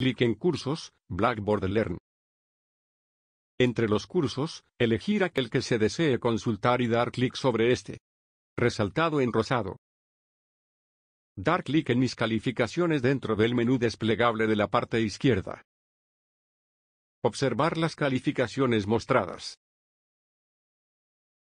Clic en Cursos, Blackboard Learn. Entre los cursos, elegir aquel que se desee consultar y dar clic sobre este. Resaltado en rosado. Dar clic en Mis calificaciones dentro del menú desplegable de la parte izquierda. Observar las calificaciones mostradas.